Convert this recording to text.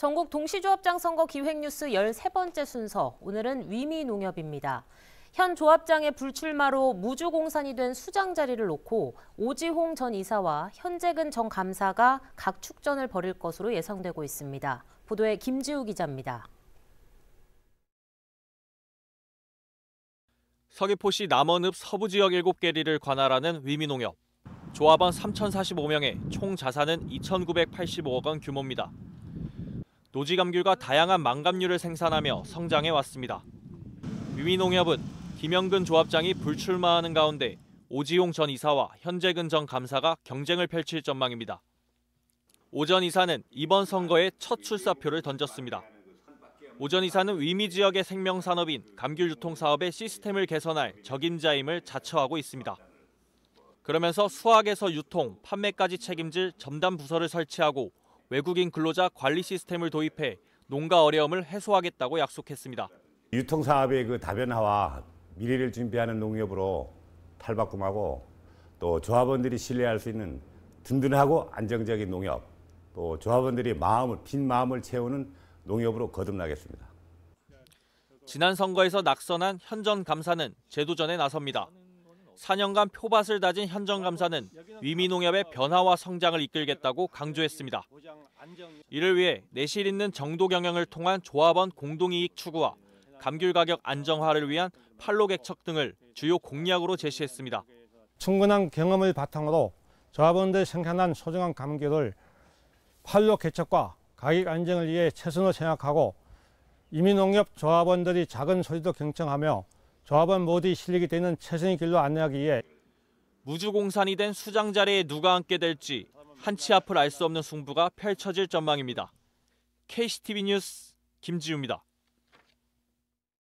전국 동시조합장 선거 기획뉴스 13번째 순서, 오늘은 위미농협입니다. 현 조합장의 불출마로 무주공산이 된 수장 자리를 놓고 오지홍 전 이사와 현재근 전 감사가 각 축전을 벌일 것으로 예상되고 있습니다. 보도에 김지우 기자입니다. 서귀포시 남원읍 서부지역 7개리를 관할하는 위미농협. 조합원 3,045명에 총 자산은 2,985억 원 규모입니다. 노지감귤과 다양한 망감류를 생산하며 성장해 왔습니다. 유미농협은 김영근 조합장이 불출마하는 가운데 오지용 전 이사와 현재근 전 감사가 경쟁을 펼칠 전망입니다. 오전 이사는 이번 선거에 첫 출사표를 던졌습니다. 오전 이사는 위미 지역의 생명 산업인 감귤 유통 사업의 시스템을 개선할 적임자임을 자처하고 있습니다. 그러면서 수확에서 유통, 판매까지 책임질 전담 부서를 설치하고 외국인 근로자 관리 시스템을 도입해 농가 어려움을 해소하겠다고 약속했습니다. 유통사업의 그 다변화와 미래를 준비하는 농협으로 탈바꿈하고 또 조합원들이 신뢰할 수 있는 든든하고 안정적인 농협, 또 조합원들이 마음을 빈 마음을 채우는 농협으로 거듭나겠습니다. 지난 선거에서 낙선한 현 전 감사는 제도전에 나섭니다. 4년간 표밭을 다진 현정 감사는 위미농협의 변화와 성장을 이끌겠다고 강조했습니다. 이를 위해 내실 있는 정도 경영을 통한 조합원 공동이익 추구와 감귤 가격 안정화를 위한 판로 개척 등을 주요 공약으로 제시했습니다. 충분한 경험을 바탕으로 조합원들 생산한 소중한 감귤을 판로 개척과 가격 안정을 위해 최선을 생각하고 이민농협 조합원들이 작은 소리도 경청하며 조합원 모두 실리게 되는 최선의 길로 안내하기 위해 무주공산이 된 수장 자리에 누가 앉게 될지 한치 앞을 알 수 없는 승부가 펼쳐질 전망입니다. KCTV 뉴스 김지우입니다.